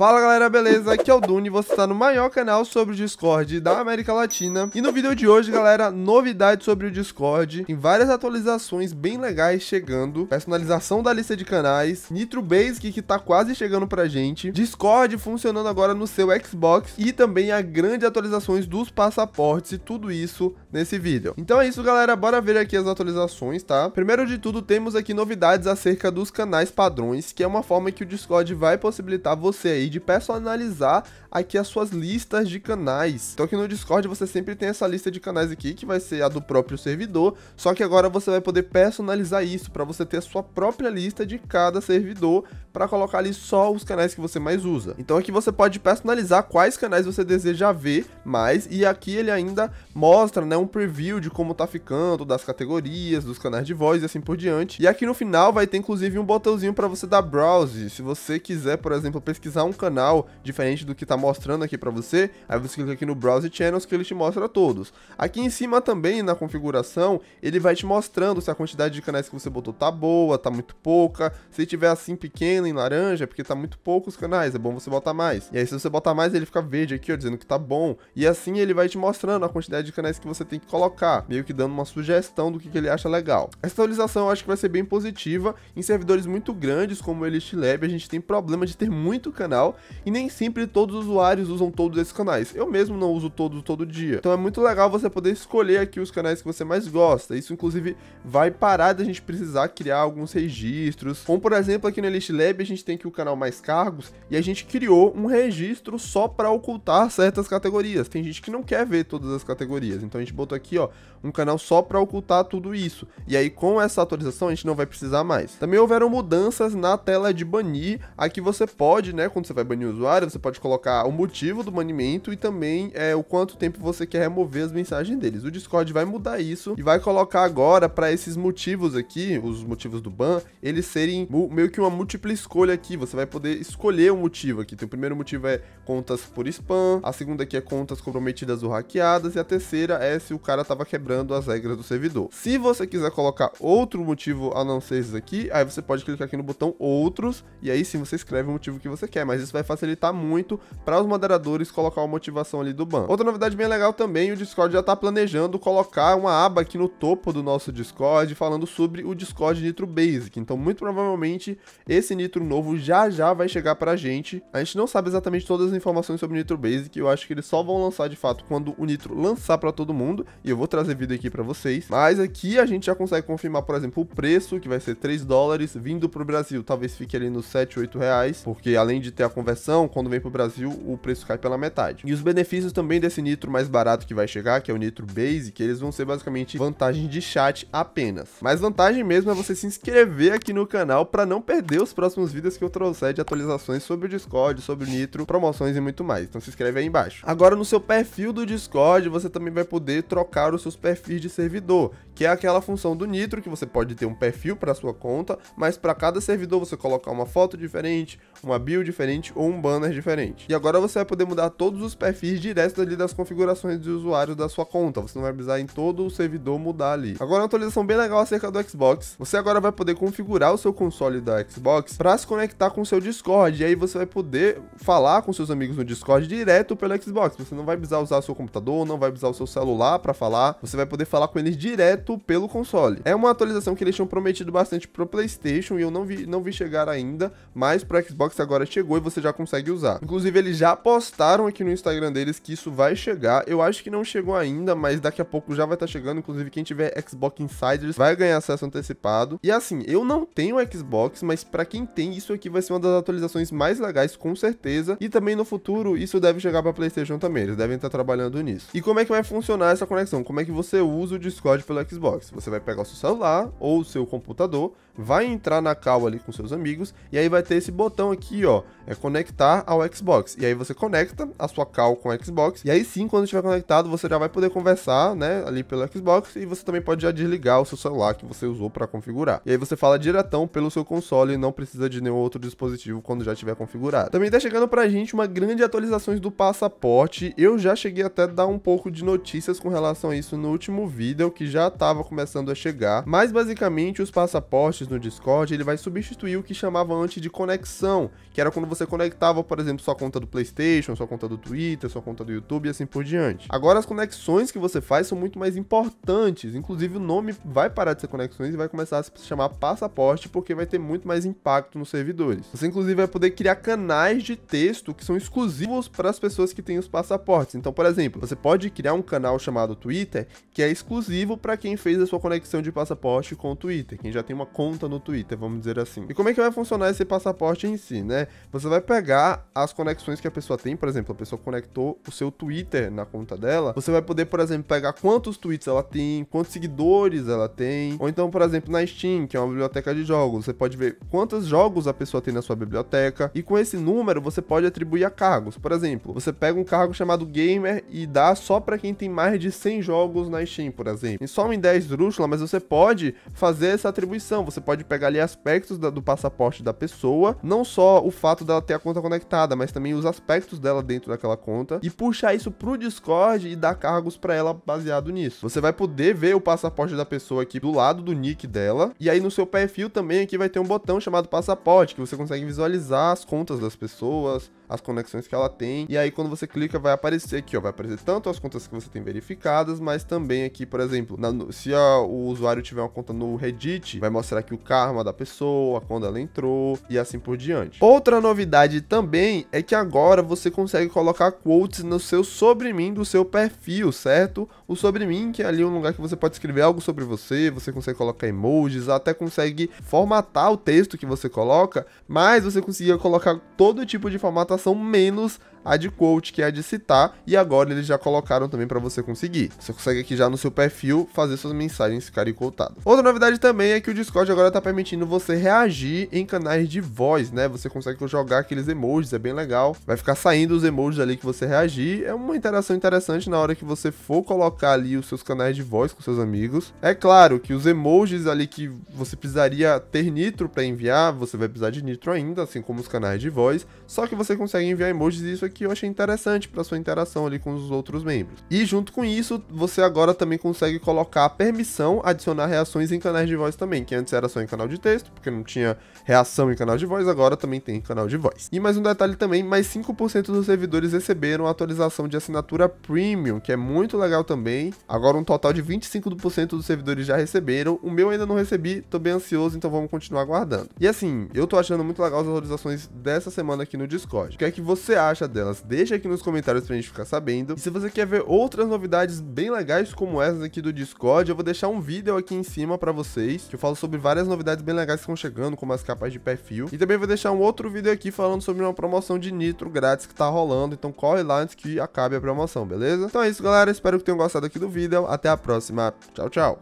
Fala galera, beleza? Aqui é o Dune, você está no maior canal sobre o Discord da América Latina. E no vídeo de hoje, galera, novidades sobre o Discord. Tem várias atualizações bem legais chegando. Personalização da lista de canais, Nitro Basic que está quase chegando pra gente, Discord funcionando agora no seu Xbox e também a grande atualizações dos passaportes e tudo isso nesse vídeo. Então é isso, galera, bora ver aqui as atualizações, tá? Primeiro de tudo, temos aqui novidades acerca dos canais padrões, que é uma forma que o Discord vai possibilitar você aí de personalizar aqui as suas listas de canais. Então aqui no Discord você sempre tem essa lista de canais aqui, que vai ser a do próprio servidor, só que agora você vai poder personalizar isso para você ter a sua própria lista de cada servidor para colocar ali só os canais que você mais usa. Então aqui você pode personalizar quais canais você deseja ver mais e aqui ele ainda mostra, né, um preview de como tá ficando, das categorias, dos canais de voz e assim por diante. E aqui no final vai ter inclusive um botãozinho para você dar browse, se você quiser, por exemplo, pesquisar um canal, diferente do que está mostrando aqui para você, aí você clica aqui no Browse Channels que ele te mostra todos. Aqui em cima também, na configuração, ele vai te mostrando se a quantidade de canais que você botou tá boa, tá muito pouca, se tiver assim pequeno em laranja, é porque tá muito poucos canais, é bom você botar mais. E aí se você botar mais, ele fica verde aqui, ó, dizendo que tá bom, e assim ele vai te mostrando a quantidade de canais que você tem que colocar, meio que dando uma sugestão do que, que ele acha legal. Essa atualização eu acho que vai ser bem positiva, em servidores muito grandes como o Elite Lab, a gente tem problema de ter muito canal, canal e nem sempre todos os usuários usam todos esses canais. Eu mesmo não uso todos todo dia. Então é muito legal você poder escolher aqui os canais que você mais gosta. Isso inclusive vai parar da gente precisar criar alguns registros. Como por exemplo aqui no Elite Lab a gente tem aqui o canal mais cargos e a gente criou um registro só para ocultar certas categorias. Tem gente que não quer ver todas as categorias. Então a gente botou aqui, ó, um canal só para ocultar tudo isso. E aí com essa atualização a gente não vai precisar mais. Também houveram mudanças na tela de banir. Aqui você pode, né, quando você vai banir o usuário, você pode colocar o motivo do banimento e também é, o quanto tempo você quer remover as mensagens deles. O Discord vai mudar isso e vai colocar agora para esses motivos aqui, os motivos do ban, eles serem meio que uma múltipla escolha aqui. Você vai poder escolher o um motivo aqui. Então, o primeiro motivo é contas por spam, a segunda aqui é contas comprometidas ou hackeadas e a terceira é se o cara tava quebrando as regras do servidor. Se você quiser colocar outro motivo a não ser esses aqui, aí você pode clicar aqui no botão outros e aí sim você escreve o motivo que você quer, mas mas isso vai facilitar muito para os moderadores colocar uma motivação ali do ban. Outra novidade bem legal também, o Discord já está planejando colocar uma aba aqui no topo do nosso Discord falando sobre o Discord Nitro Basic. Então, muito provavelmente, esse Nitro novo já já vai chegar para a gente. A gente não sabe exatamente todas as informações sobre o Nitro Basic, eu acho que eles só vão lançar de fato quando o Nitro lançar para todo mundo, e eu vou trazer vídeo aqui para vocês. Mas aqui a gente já consegue confirmar, por exemplo, o preço, que vai ser 3 dólares, vindo para o Brasil, talvez fique ali nos 7, 8 reais, porque além de ter a conversão, quando vem para o Brasil, o preço cai pela metade. E os benefícios também desse nitro mais barato que vai chegar, que é o nitro base, que eles vão ser basicamente vantagem de chat apenas. Mas vantagem mesmo é você se inscrever aqui no canal para não perder os próximos vídeos que eu trouxer de atualizações sobre o Discord, sobre o Nitro, promoções e muito mais. Então se inscreve aí embaixo. Agora no seu perfil do Discord, você também vai poder trocar os seus perfis de servidor, que é aquela função do Nitro que você pode ter um perfil para sua conta, mas para cada servidor você colocar uma foto diferente, uma bio diferente diferente ou um banner diferente. E agora você vai poder mudar todos os perfis direto ali das configurações de usuários da sua conta. Você não vai precisar em todo o servidor mudar ali. Agora uma atualização bem legal acerca do Xbox. Você agora vai poder configurar o seu console da Xbox para se conectar com o seu Discord. E aí você vai poder falar com seus amigos no Discord direto pelo Xbox. Você não vai precisar usar o seu computador, não vai precisar o seu celular para falar. Você vai poder falar com eles direto pelo console. É uma atualização que eles tinham prometido bastante pro PlayStation e eu não vi, não vi chegar ainda, mas pro Xbox agora chegou e você você já consegue usar. Inclusive, eles já postaram aqui no Instagram deles que isso vai chegar. Eu acho que não chegou ainda, mas daqui a pouco já vai estar tá chegando. Inclusive, quem tiver Xbox Insiders vai ganhar acesso antecipado. E assim, eu não tenho Xbox, mas para quem tem, isso aqui vai ser uma das atualizações mais legais, com certeza. E também no futuro, isso deve chegar para PlayStation também. Eles devem estar tá trabalhando nisso. E como é que vai funcionar essa conexão? Como é que você usa o Discord pelo Xbox? Você vai pegar o seu celular ou o seu computador, vai entrar na call ali com seus amigos e aí vai ter esse botão aqui, ó. É conectar ao Xbox. E aí você conecta a sua cal com o Xbox. E aí sim, quando estiver conectado, você já vai poder conversar, né, ali pelo Xbox. E você também pode já desligar o seu celular que você usou para configurar. E aí você fala diretão pelo seu console e não precisa de nenhum outro dispositivo quando já tiver configurado. Também tá chegando pra gente uma grande atualização do passaporte. Eu já cheguei até a dar um pouco de notícias com relação a isso no último vídeo, que já estava começando a chegar. Mas basicamente os passaportes no Discord, ele vai substituir o que chamava antes de conexão, que era quando você conectava, por exemplo, sua conta do PlayStation, sua conta do Twitter, sua conta do YouTube e assim por diante. Agora as conexões que você faz são muito mais importantes, inclusive o nome vai parar de ser conexões e vai começar a se chamar passaporte porque vai ter muito mais impacto nos servidores. Você inclusive vai poder criar canais de texto que são exclusivos para as pessoas que têm os passaportes. Então, por exemplo, você pode criar um canal chamado Twitter que é exclusivo para quem fez a sua conexão de passaporte com o Twitter, quem já tem uma conta no Twitter, vamos dizer assim. E como é que vai funcionar esse passaporte em si, né? Você vai pegar as conexões que a pessoa tem, por exemplo, a pessoa conectou o seu Twitter na conta dela, você vai poder, por exemplo, pegar quantos tweets ela tem, quantos seguidores ela tem, ou então, por exemplo, na Steam, que é uma biblioteca de jogos, você pode ver quantos jogos a pessoa tem na sua biblioteca, e com esse número você pode atribuir a cargos. Por exemplo, você pega um cargo chamado Gamer e dá só para quem tem mais de 100 jogos na Steam, por exemplo. E só em 10 drúxula, mas você pode fazer essa atribuição, você pode pegar ali aspectos da, do passaporte da pessoa, não só o fato dela dela ter a conta conectada, mas também os aspectos dela dentro daquela conta e puxar isso pro Discord e dar cargos para ela baseado nisso. Você vai poder ver o passaporte da pessoa aqui do lado do nick dela e aí no seu perfil também aqui vai ter um botão chamado passaporte que você consegue visualizar as contas das pessoas, as conexões que ela tem. E aí, quando você clica, vai aparecer aqui, ó. Vai aparecer tanto as contas que você tem verificadas, mas também aqui, por exemplo, na, se a, o usuário tiver uma conta no Reddit, vai mostrar aqui o karma da pessoa, quando ela entrou e assim por diante. Outra novidade também é que agora você consegue colocar quotes no seu sobre mim do seu perfil, certo? O Sobre Mim, que é ali um lugar que você pode escrever algo sobre você, você consegue colocar emojis, até consegue formatar o texto que você coloca, mas você conseguia colocar todo tipo de formatação menos a de quote, que é a de citar, e agora eles já colocaram também para você conseguir. Você consegue aqui já no seu perfil fazer suas mensagens ficarem cotadas. Outra novidade também é que o Discord agora tá permitindo você reagir em canais de voz, né? Você consegue jogar aqueles emojis, é bem legal. Vai ficar saindo os emojis ali que você reagir. É uma interação interessante na hora que você for colocar ali os seus canais de voz com seus amigos. É claro que os emojis ali que você precisaria ter nitro para enviar, você vai precisar de nitro ainda, assim como os canais de voz, só que você consegue enviar emojis e isso aqui que eu achei interessante para sua interação ali com os outros membros. E junto com isso, você agora também consegue colocar a permissão adicionar reações em canais de voz também, que antes era só em canal de texto, porque não tinha reação em canal de voz, agora também tem em canal de voz. E mais um detalhe também, mais 5% dos servidores receberam a atualização de assinatura premium, que é muito legal também. Agora um total de 25% dos servidores já receberam. O meu ainda não recebi, tô bem ansioso, então vamos continuar aguardando. E assim, eu tô achando muito legal as atualizações dessa semana aqui no Discord. O que é que você acha dela? delas, deixa aqui nos comentários pra gente ficar sabendo. E se você quer ver outras novidades bem legais como essas aqui do Discord, eu vou deixar um vídeo aqui em cima pra vocês, que eu falo sobre várias novidades bem legais que estão chegando, como as capas de perfil. E também vou deixar um outro vídeo aqui falando sobre uma promoção de Nitro grátis que tá rolando, então corre lá antes que acabe a promoção, beleza? Então é isso, galera. Espero que tenham gostado aqui do vídeo. Até a próxima. Tchau, tchau.